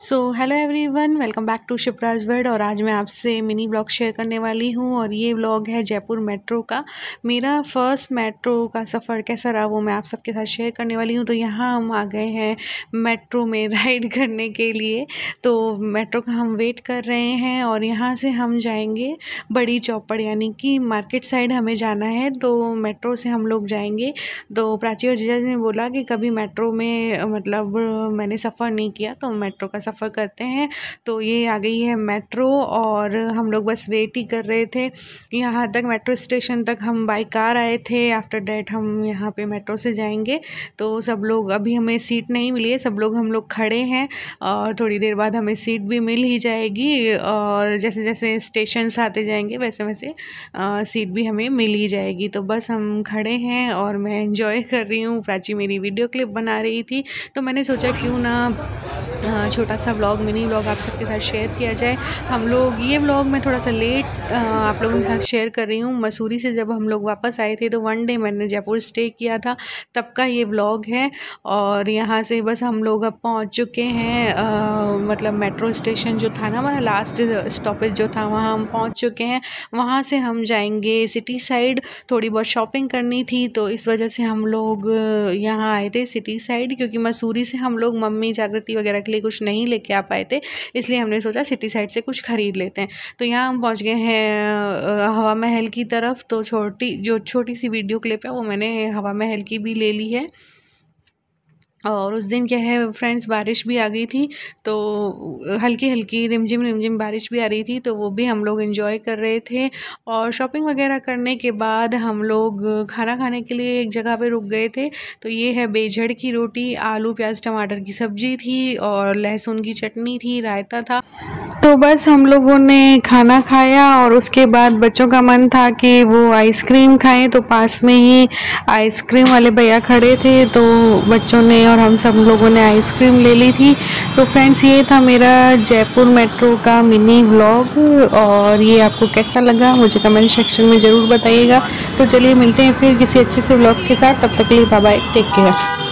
so hello everyone welcome back to Shiprajgarh और आज मैं आपसे मिनी ब्लॉग शेयर करने वाली हूँ और ये ब्लॉग है जयपुर मेट्रो का मेरा फर्स्ट मेट्रो का सफ़र कैसा रहा वो मैं आप सबके साथ शेयर करने वाली हूँ तो यहाँ हम आ गए हैं मेट्रो में राइड करने के लिए तो मेट्रो का हम वेट कर रहे हैं और यहाँ से हम जाएंगे बड़ी चौपड़ यानी कि मार्केट साइड हमें जाना है तो मेट्रो से हम लोग जाएंगे तो प्राची और जीजा जी ने बोला कि कभी मेट्रो में मतलब मैंने सफ़र नहीं किया तो मेट्रो का सफ़र करते हैं तो ये आ गई है मेट्रो और हम लोग बस वेट ही कर रहे थे यहाँ तक मेट्रो स्टेशन तक हम बाई कार आए थे आफ्टर डैट हम यहाँ पे मेट्रो से जाएंगे तो सब लोग अभी हमें सीट नहीं मिली है सब लोग हम लोग खड़े हैं और थोड़ी देर बाद हमें सीट भी मिल ही जाएगी और जैसे जैसे स्टेशन आते जाएंगे वैसे वैसे आ, सीट भी हमें मिल ही जाएगी तो बस हम खड़े हैं और मैं इन्जॉय कर रही हूँ प्राची मेरी वीडियो क्लिप बना रही थी तो मैंने सोचा क्यों ना छोटा सा व्लॉग मिनी व्लॉग आप सबके साथ शेयर किया जाए हम लोग ये व्लॉग मैं थोड़ा सा लेट आप लोगों के साथ शेयर कर रही हूँ मसूरी से जब हम लोग वापस आए थे तो वन डे मैंने जयपुर स्टे किया था तब का ये व्लॉग है और यहाँ से बस हम लोग अब पहुँच चुके हैं आ, मतलब मेट्रो स्टेशन जो था ना हमारा लास्ट स्टॉपेज जो था वहाँ हम पहुँच चुके हैं वहाँ से हम जाएंगे सिटी साइड थोड़ी बहुत शॉपिंग करनी थी तो इस वजह से हम लोग यहाँ आए थे सिटी साइड क्योंकि मसूरी से हम लोग मम्मी जागृति वगैरह के लिए कुछ नहीं लेके आ पाए थे इसलिए हमने सोचा सिटी साइड से कुछ ख़रीद लेते हैं तो यहाँ हम पहुँच गए हैं हवा महल की तरफ तो छोटी जो छोटी सी वीडियो क्लिप है वो मैंने हवा महल की भी ले ली है और उस दिन क्या है फ्रेंड्स बारिश भी आ गई थी तो हल्की हल्की रिमझिम रिमझिम बारिश भी आ रही थी तो वो भी हम लोग इन्जॉय कर रहे थे और शॉपिंग वगैरह करने के बाद हम लोग खाना खाने के लिए एक जगह पे रुक गए थे तो ये है बेझड़ की रोटी आलू प्याज टमाटर की सब्ज़ी थी और लहसुन की चटनी थी रायता था तो बस हम लोगों ने खाना खाया और उसके बाद बच्चों का मन था कि वो आइसक्रीम खाएं तो पास में ही आइसक्रीम वाले भैया खड़े थे तो बच्चों ने और हम सब लोगों ने आइसक्रीम ले ली थी तो फ्रेंड्स ये था मेरा जयपुर मेट्रो का मिनी व्लॉग और ये आपको कैसा लगा मुझे कमेंट सेक्शन में ज़रूर बताइएगा तो चलिए मिलते हैं फिर किसी अच्छे से ब्लॉग के साथ तब तक के लिए बाय टेक केयर